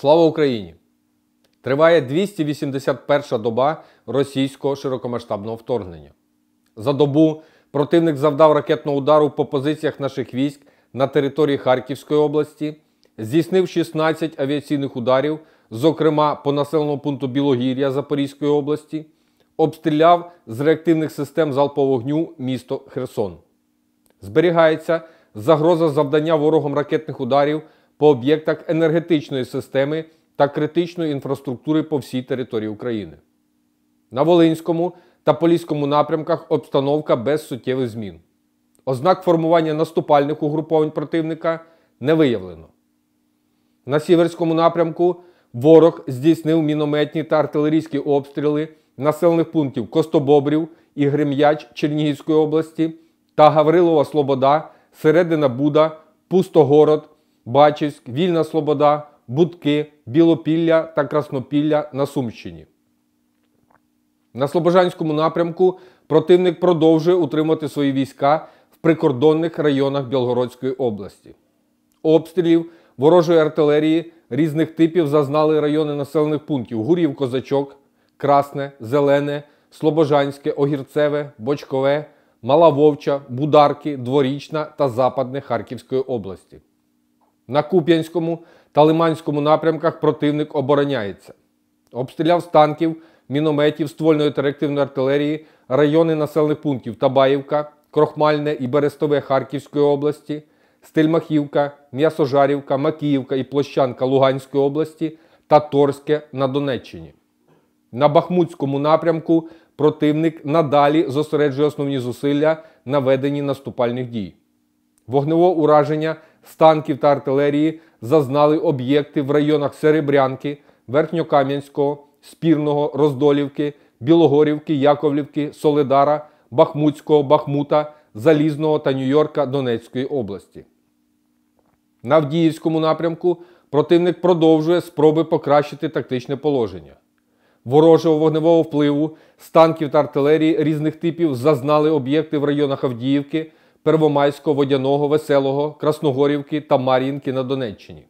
Слава Україні! Триває 281-ша доба російського широкомасштабного вторгнення. За добу противник завдав ракетного удару по позиціях наших військ на території Харківської області, здійснив 16 авіаційних ударів, зокрема по населеному пункту Білогір'я Запорізької області, обстріляв з реактивних систем залпового вогню місто Херсон. Зберігається загроза завдання ворогом ракетних ударів по об'єктах енергетичної системи та критичної інфраструктури по всій території України. На Волинському та Поліському напрямках обстановка без суттєвих змін. Ознак формування наступальних угруповань противника не виявлено. На Сіверському напрямку ворог здійснив мінометні та артилерійські обстріли населених пунктів Костобобрів і Грем'яч Чернігівської області та Гаврилова Слобода, Середина Буда, Пустогород Бачівськ, Вільна Слобода, Будки, Білопілля та Краснопілля на Сумщині. На Слобожанському напрямку противник продовжує утримувати свої війська в прикордонних районах Білгородської області. Обстрілів ворожої артилерії різних типів зазнали райони населених пунктів Гурів Козачок, Красне, Зелене, Слобожанське, Огірцеве, Бочкове, Мала Вовча, Бударки, Дворічна та Западне Харківської області. На Куп'янському та Лиманському напрямках противник обороняється. Обстріляв з танків, мінометів, ствольної та реактивної артилерії, райони населених пунктів Табаївка, Крохмальне і Берестове Харківської області, Стельмахівка, М'ясожарівка, Макіївка і Площанка Луганської області та Торське на Донеччині. На Бахмутському напрямку противник надалі зосереджує основні зусилля на веденні наступальних дій. Вогневого ураження з танків та артилерії зазнали об'єкти в районах Серебрянки, Верхньокам'янського, Спірного, Роздолівки, Білогорівки, Яковлівки, Соледара, Бахмутського, Бахмута, Залізного та Нью-Йорка Донецької області. На Авдіївському напрямку противник продовжує спроби покращити тактичне положення. Ворожого вогневого впливу з танків та артилерії різних типів зазнали об'єкти в районах Авдіївки, Первомайського, Водяного, Веселого, Красногорівки та Мар'їнки на Донеччині.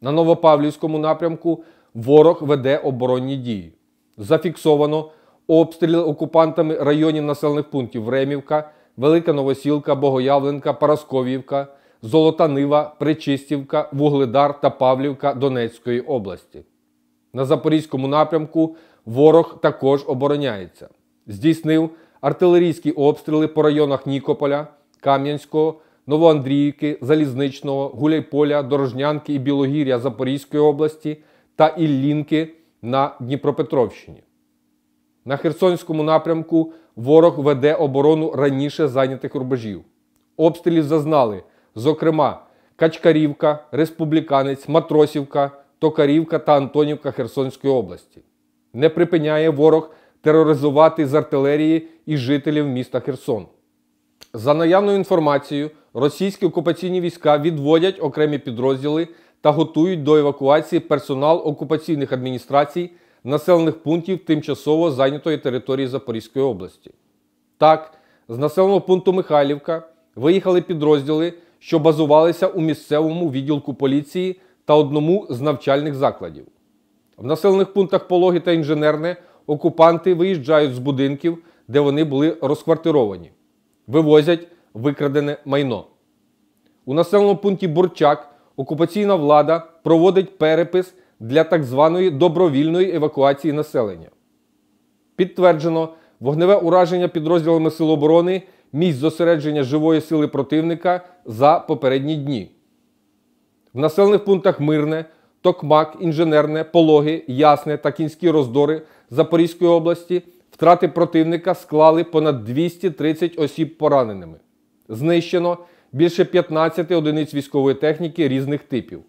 На Новопавлівському напрямку ворог веде оборонні дії. Зафіксовано обстріли окупантами районів населених пунктів Ремівка, Велика Новосілка, Богоявленка, Парасковівка, Золота Нива, Причистівка, Вугледар та Павлівка Донецької області. На Запорізькому напрямку ворог також обороняється. Здійснив артилерійські обстріли по районах Нікополя. Кам'янського, Новоандріївки, Залізничного, Гуляйполя, Дорожнянки і Білогір'я Запорізької області та Іллінки на Дніпропетровщині. На Херсонському напрямку ворог веде оборону раніше зайнятих рубежів. Обстрілів зазнали, зокрема, Качкарівка, Республіканець, Матросівка, Токарівка та Антонівка Херсонської області. Не припиняє ворог тероризувати з артилерії і жителів міста Херсон. За наявною інформацією, російські окупаційні війська відводять окремі підрозділи та готують до евакуації персонал окупаційних адміністрацій населених пунктів тимчасово зайнятої території Запорізької області. Так, з населеного пункту Михайлівка виїхали підрозділи, що базувалися у місцевому відділку поліції та одному з навчальних закладів. В населених пунктах Пологи та Інженерне окупанти виїжджають з будинків, де вони були розквартировані вивозять викрадене майно. У населеному пункті Бурчак окупаційна влада проводить перепис для так званої добровільної евакуації населення. Підтверджено вогневе ураження підрозділами Сил оборони місць зосередження живої сили противника за попередні дні. В населених пунктах Мирне, Токмак, Інженерне, Пологи, Ясне та Кінські роздори Запорізької області. Втрати противника склали понад 230 осіб пораненими. Знищено більше 15 одиниць військової техніки різних типів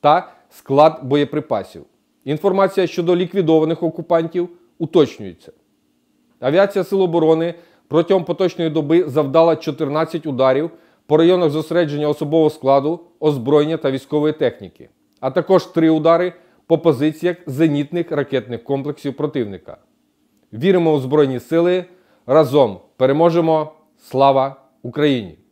та склад боєприпасів. Інформація щодо ліквідованих окупантів уточнюється. Авіація Сил оборони протягом поточної доби завдала 14 ударів по районах зосередження особового складу, озброєння та військової техніки, а також 3 удари по позиціях зенітних ракетних комплексів противника. Віримо у Збройні Сили. Разом переможемо! Слава Україні!